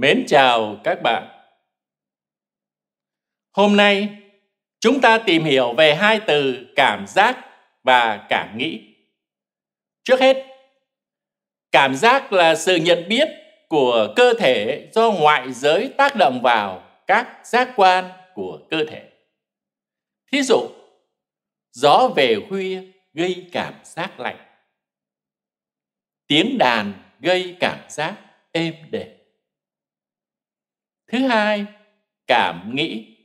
Mến chào các bạn. Hôm nay chúng ta tìm hiểu về hai từ cảm giác và cảm nghĩ. Trước hết, cảm giác là sự nhận biết của cơ thể do ngoại giới tác động vào các giác quan của cơ thể. Thí dụ, gió về khuya gây cảm giác lạnh. Tiếng đàn gây cảm giác êm đềm Thứ hai, cảm nghĩ.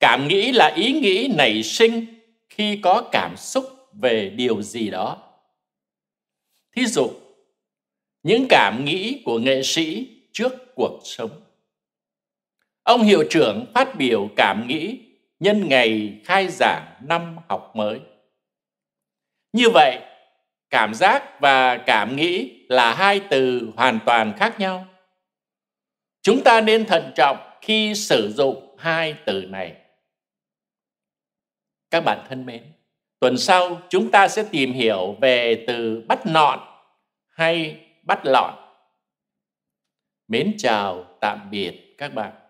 Cảm nghĩ là ý nghĩ nảy sinh khi có cảm xúc về điều gì đó. Thí dụ, những cảm nghĩ của nghệ sĩ trước cuộc sống. Ông hiệu trưởng phát biểu cảm nghĩ nhân ngày khai giảng năm học mới. Như vậy, cảm giác và cảm nghĩ là hai từ hoàn toàn khác nhau Chúng ta nên thận trọng khi sử dụng hai từ này. Các bạn thân mến, tuần sau chúng ta sẽ tìm hiểu về từ bắt nọn hay bắt lọn. Mến chào, tạm biệt các bạn.